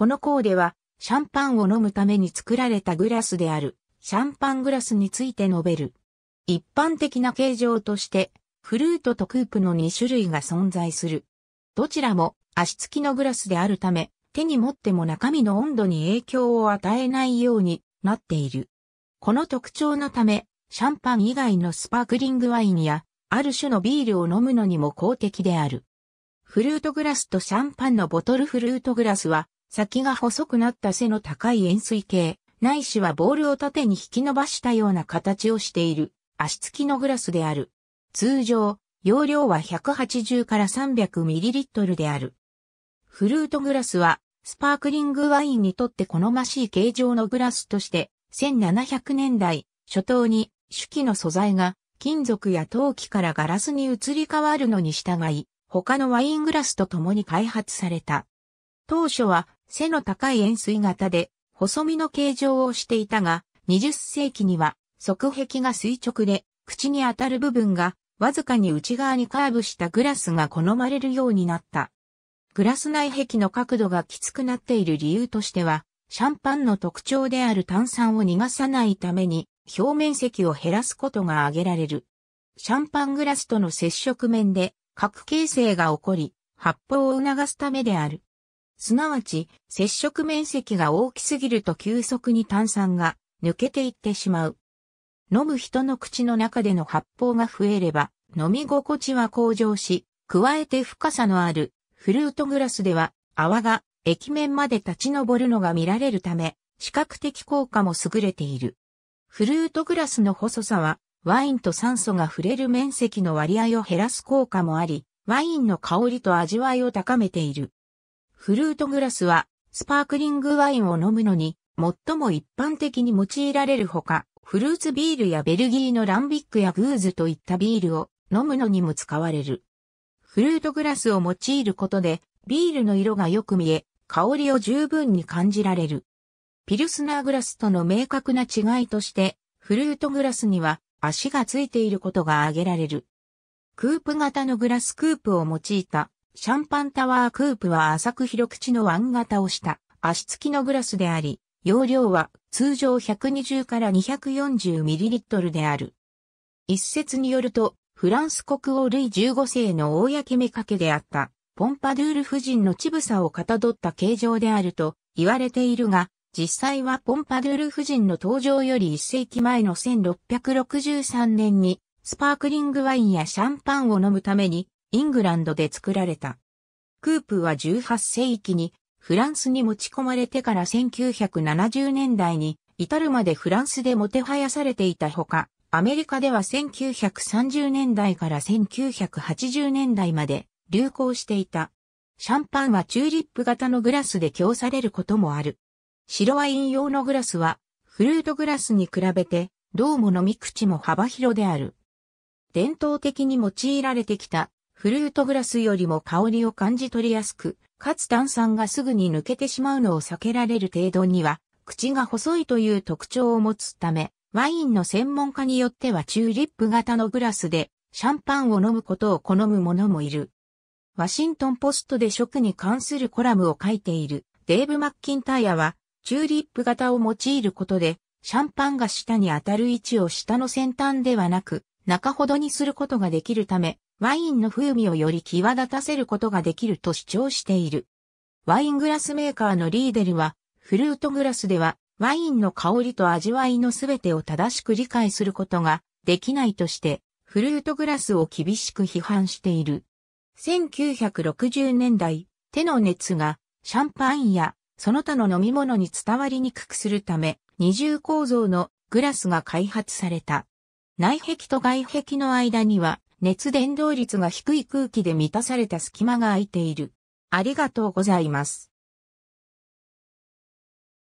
このーでは、シャンパンを飲むために作られたグラスである、シャンパングラスについて述べる。一般的な形状として、フルートとクープの2種類が存在する。どちらも足つきのグラスであるため、手に持っても中身の温度に影響を与えないようになっている。この特徴のため、シャンパン以外のスパークリングワインや、ある種のビールを飲むのにも公的である。フルートグラスとシャンパンのボトルフルートグラスは、先が細くなった背の高い円錐形、ないしはボールを縦に引き伸ばしたような形をしている足つきのグラスである。通常、容量は180から 300ml である。フルートグラスは、スパークリングワインにとって好ましい形状のグラスとして、1700年代初頭に手記の素材が金属や陶器からガラスに移り変わるのに従い、他のワイングラスと共に開発された。当初は背の高い円錐型で、細身の形状をしていたが、20世紀には、側壁が垂直で、口に当たる部分が、わずかに内側にカーブしたグラスが好まれるようになった。グラス内壁の角度がきつくなっている理由としては、シャンパンの特徴である炭酸を逃がさないために、表面積を減らすことが挙げられる。シャンパングラスとの接触面で、核形成が起こり、発泡を促すためである。すなわち、接触面積が大きすぎると急速に炭酸が抜けていってしまう。飲む人の口の中での発泡が増えれば、飲み心地は向上し、加えて深さのあるフルートグラスでは泡が液面まで立ち上るのが見られるため、視覚的効果も優れている。フルートグラスの細さは、ワインと酸素が触れる面積の割合を減らす効果もあり、ワインの香りと味わいを高めている。フルートグラスは、スパークリングワインを飲むのに、最も一般的に用いられるほか、フルーツビールやベルギーのランビックやグーズといったビールを飲むのにも使われる。フルートグラスを用いることで、ビールの色がよく見え、香りを十分に感じられる。ピルスナーグラスとの明確な違いとして、フルートグラスには足がついていることが挙げられる。クープ型のグラスクープを用いたシャンパンタワークープは浅く広口の湾型をした足付きのグラスであり、容量は通常120から 240ml である。一説によると、フランス国王ルイ15世の公めかけであった、ポンパドゥール夫人の乳房をかたどった形状であると言われているが、実際はポンパドゥール夫人の登場より1世紀前の1663年に、スパークリングワインやシャンパンを飲むためにイングランドで作られた。クープは18世紀にフランスに持ち込まれてから1970年代に至るまでフランスでもてはやされていたほか、アメリカでは1930年代から1980年代まで流行していた。シャンパンはチューリップ型のグラスで供されることもある。白ワイン用のグラスはフルートグラスに比べてどうも飲み口も幅広である。伝統的に用いられてきたフルートグラスよりも香りを感じ取りやすく、かつ炭酸がすぐに抜けてしまうのを避けられる程度には、口が細いという特徴を持つため、ワインの専門家によってはチューリップ型のグラスでシャンパンを飲むことを好む者もいる。ワシントンポストで食に関するコラムを書いているデーブ・マッキンタイヤはチューリップ型を用いることでシャンパンが下に当たる位置を下の先端ではなく中ほどにすることができるためワインの風味をより際立たせることができると主張している。ワイングラスメーカーのリーデルは、フルートグラスでは、ワインの香りと味わいのすべてを正しく理解することができないとして、フルートグラスを厳しく批判している。1960年代、手の熱がシャンパンやその他の飲み物に伝わりにくくするため、二重構造のグラスが開発された。内壁と外壁の間には熱伝導率が低い空気で満たされた隙間が空いている。ありがとうございます。